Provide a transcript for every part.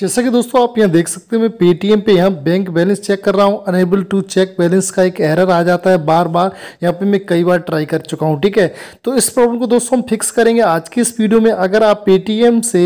जैसा कि दोस्तों आप यहाँ देख सकते हैं मैं पेटीएम पे यहाँ बैंक बैलेंस चेक कर रहा हूँ अनेबल टू चेक बैलेंस का एक एरर आ जाता है बार बार यहाँ पे मैं कई बार ट्राई कर चुका हूँ ठीक है तो इस प्रॉब्लम को दोस्तों हम फिक्स करेंगे आज की इस वीडियो में अगर आप पेटीएम से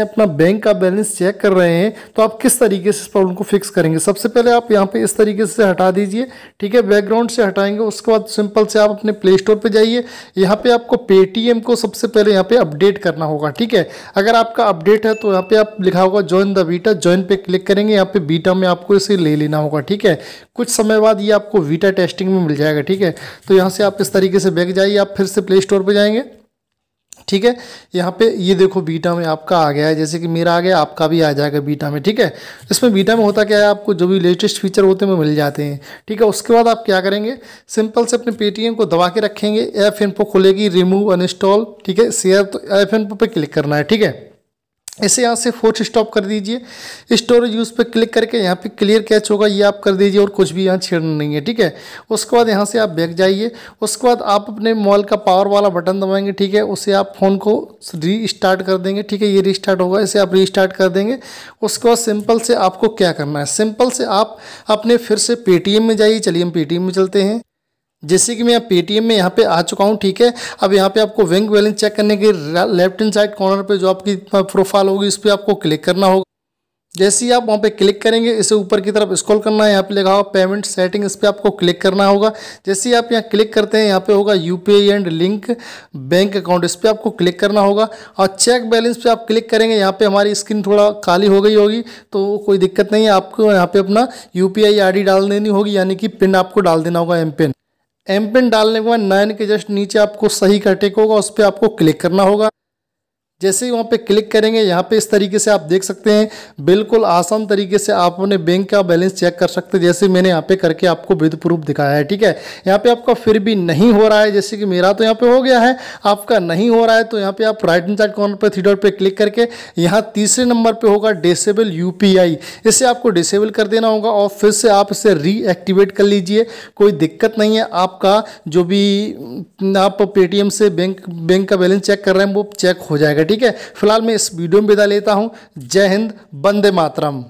अपना बैंक का बैलेंस चेक कर रहे हैं तो आप किस तरीके से इस प्रॉब्लम को फिक्स करेंगे सबसे पहले आप यहाँ पर इस तरीके से हटा दीजिए ठीक है बैकग्राउंड से हटाएंगे उसके बाद सिंपल से आप अपने प्ले स्टोर पर जाइए यहाँ पर आपको पेटीएम को सबसे पहले यहाँ पर अपडेट करना होगा ठीक है अगर आपका अपडेट है तो यहाँ पर आप लिखा होगा जो ज्वाइन द वीटा ज्वाइन पे क्लिक करेंगे यहाँ पे बीटा में आपको इसे ले लेना होगा ठीक है कुछ समय बाद ये आपको वीटा टेस्टिंग में मिल जाएगा ठीक है तो यहाँ से आप इस तरीके से बैग जाइए आप फिर से प्ले स्टोर पर जाएंगे ठीक है यहाँ पे ये देखो बीटा में आपका आ गया है जैसे कि मेरा आ गया आपका भी आ जाएगा बीटा में ठीक है इसमें बीटा में होता क्या है आपको जो भी लेटेस्ट फीचर होते हैं वो मिल जाते हैं ठीक है उसके बाद आप क्या करेंगे सिंपल से अपने पेटीएम को दबा के रखेंगे एफ पो खुलेगी रिमूव अनइंस्टॉल ठीक है शेयर तो एफ पो पर क्लिक करना है ठीक है इसे यहाँ से फोर्थ स्टॉप कर दीजिए स्टोरेज यूज़ पे क्लिक करके यहाँ पे क्लियर कैच होगा ये आप कर दीजिए और कुछ भी यहाँ छेड़ना नहीं है ठीक है उसके बाद यहाँ से आप बैग जाइए उसके बाद आप अपने मोबाइल का पावर वाला बटन दबाएंगे ठीक है उसे आप फ़ोन को री स्टार्ट कर देंगे ठीक है ये री स्टार्ट होगा इसे आप री स्टार्ट कर देंगे उसके बाद सिंपल से आपको क्या करना है सिंपल से आप अपने फिर से पेटीएम में जाइए चलिए हम पेटीएम में चलते हैं जैसे कि मैं पेटीएम में यहाँ पे आ चुका हूँ ठीक है अब यहाँ पे आपको बैंक बैलेंस चेक करने के लेफ्ट हैंड साइड कॉर्नर पे जो आपकी प्रोफाइल होगी इस पर आपको क्लिक करना होगा जैसे ही आप वहाँ पे क्लिक करेंगे इसे ऊपर की तरफ स्क्रॉल करना है यहाँ पे लिखा हुआ पेमेंट सेटिंग इस पर आपको क्लिक करना होगा जैसे ही आप यहाँ क्लिक करते हैं यहाँ पे होगा I and link bank account इस पर आपको क्लिक करना होगा और चेक बैलेंस पे आप क्लिक करेंगे यहाँ पे हमारी स्क्रीन थोड़ा काली हो गई होगी तो कोई दिक्कत नहीं है आपको यहाँ पर अपना यू पी आई डाल देनी होगी यानी कि पिन आपको डाल देना होगा एम पिन एम पिन डालने के बाद नाइन के जस्ट नीचे आपको सही का टेक होगा उस पर आपको क्लिक करना होगा जैसे ही वहाँ पे क्लिक करेंगे यहाँ पे इस तरीके से आप देख सकते हैं बिल्कुल आसान तरीके से आप अपने बैंक का बैलेंस चेक कर सकते हैं जैसे मैंने यहाँ पे करके आपको विध प्रूफ दिखाया है ठीक है यहाँ पे आपका फिर भी नहीं हो रहा है जैसे कि मेरा तो यहाँ पे हो गया है आपका नहीं हो रहा है तो यहाँ पे आप राइट हैंड साइड कॉर्नर पर थ्री डॉट पर क्लिक करके यहाँ तीसरे नंबर पर होगा डिसेबल यू इसे आपको डिसेबल कर देना होगा और फिर से आप इसे रीएक्टिवेट कर लीजिए कोई दिक्कत नहीं है आपका जो भी आप पेटीएम से बैंक बैंक का बैलेंस चेक कर रहे हैं वो चेक हो जाएगा ठीक है फिलहाल मैं इस वीडियो में विदा लेता हूँ जय हिंद बंदे मातरम